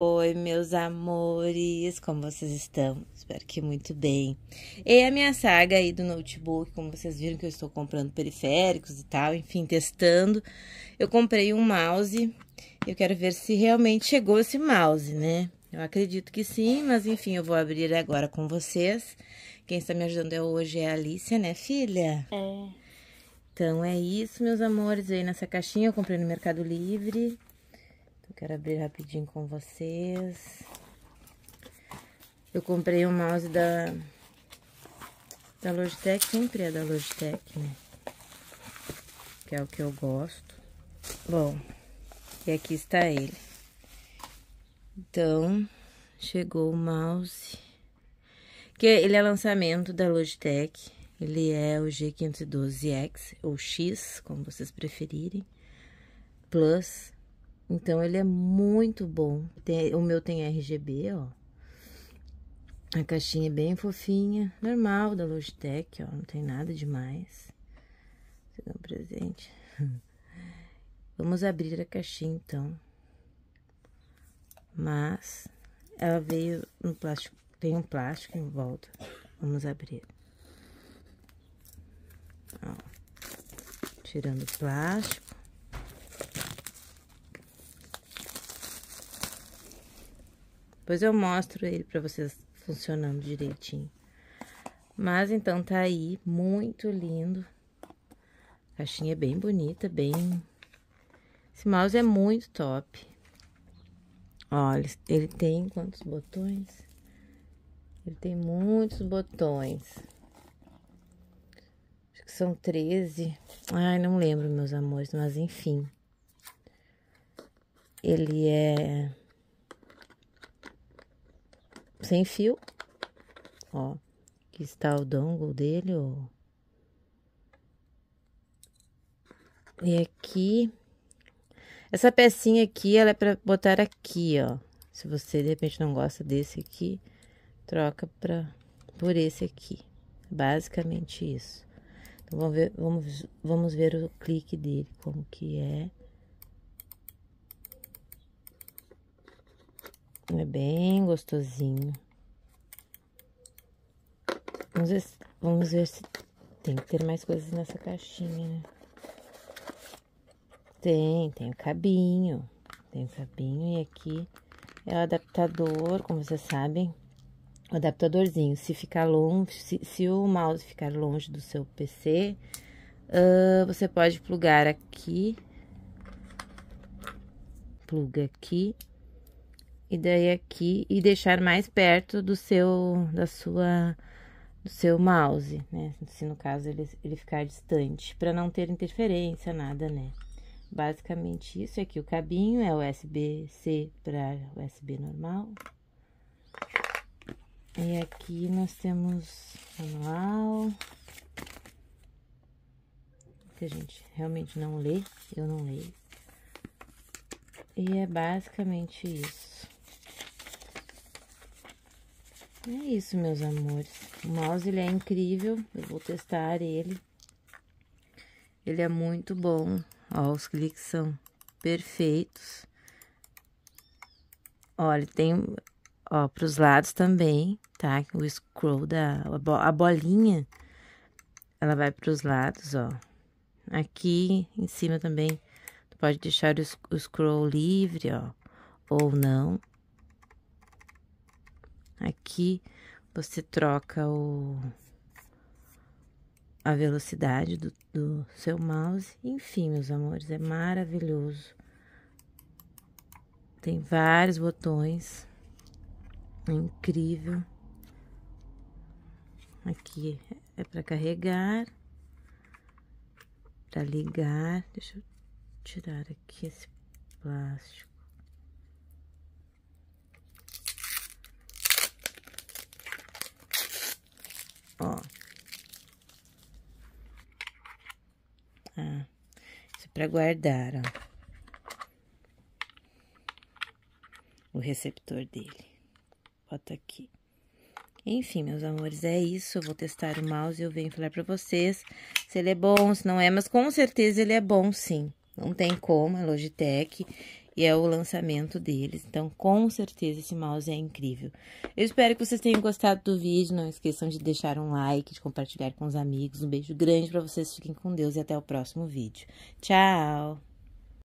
Oi, meus amores, como vocês estão? Espero que muito bem. E é a minha saga aí do notebook, como vocês viram que eu estou comprando periféricos e tal, enfim, testando. Eu comprei um mouse, eu quero ver se realmente chegou esse mouse, né? Eu acredito que sim, mas enfim, eu vou abrir agora com vocês. Quem está me ajudando é hoje é a Alicia, né, filha? É. Então é isso, meus amores, aí nessa caixinha eu comprei no Mercado Livre. Eu quero abrir rapidinho com vocês. Eu comprei um mouse da, da Logitech, sempre é da Logitech, né? Que é o que eu gosto. Bom, e aqui está ele. Então, chegou o mouse. Que ele é lançamento da Logitech. Ele é o G512X, ou X, como vocês preferirem. Plus então, ele é muito bom. Tem, o meu tem RGB, ó. A caixinha é bem fofinha, normal da Logitech, ó, não tem nada demais. Vou dar um presente. Vamos abrir a caixinha, então. Mas, ela veio no plástico, tem um plástico em volta. Vamos abrir. Ó, tirando o plástico. Depois eu mostro ele pra vocês funcionando direitinho. Mas, então, tá aí, muito lindo. Caixinha é bem bonita, bem... Esse mouse é muito top. Olha, ele tem quantos botões? Ele tem muitos botões. Acho que são 13. Ai, não lembro, meus amores, mas enfim. Ele é sem fio. Ó, aqui está o dongle dele, ó. E aqui, essa pecinha aqui, ela é para botar aqui, ó. Se você de repente não gosta desse aqui, troca pra, por esse aqui. Basicamente isso. Então, vamos ver, vamos, vamos ver o clique dele, como que é. É bem gostosinho. Vamos ver, vamos ver se tem que ter mais coisas nessa caixinha, né? Tem, tem o cabinho. Tem o cabinho e aqui é o adaptador, como vocês sabem. O adaptadorzinho, se ficar longe, se, se o mouse ficar longe do seu PC, uh, ah, você pode plugar aqui. Pluga aqui e daí aqui e deixar mais perto do seu da sua do seu mouse, né? Se no caso ele, ele ficar distante, para não ter interferência, nada, né? Basicamente isso aqui o cabinho é USB-C para USB normal. E aqui nós temos manual que a gente realmente não lê, eu não leio. E é basicamente isso. É isso, meus amores. O mouse, ele é incrível. Eu vou testar ele. Ele é muito bom. Ó, os cliques são perfeitos. Olha, tem, ó, para os lados também, tá? O scroll da... A bolinha, ela vai para os lados, ó. Aqui em cima também, tu pode deixar o scroll livre, ó. Ou não. Aqui você troca o, a velocidade do, do seu mouse. Enfim, meus amores, é maravilhoso. Tem vários botões. É incrível. Aqui é para carregar, para ligar. Deixa eu tirar aqui esse plástico. Ó. Ah, isso é pra guardar, ó. O receptor dele. Bota aqui. Enfim, meus amores, é isso. Eu vou testar o mouse e eu venho falar pra vocês se ele é bom, se não é. Mas com certeza ele é bom, sim. Não tem como, a é Logitech e é o lançamento deles. Então, com certeza esse mouse é incrível. Eu espero que vocês tenham gostado do vídeo. Não esqueçam de deixar um like, de compartilhar com os amigos. Um beijo grande para vocês, fiquem com Deus e até o próximo vídeo. Tchau!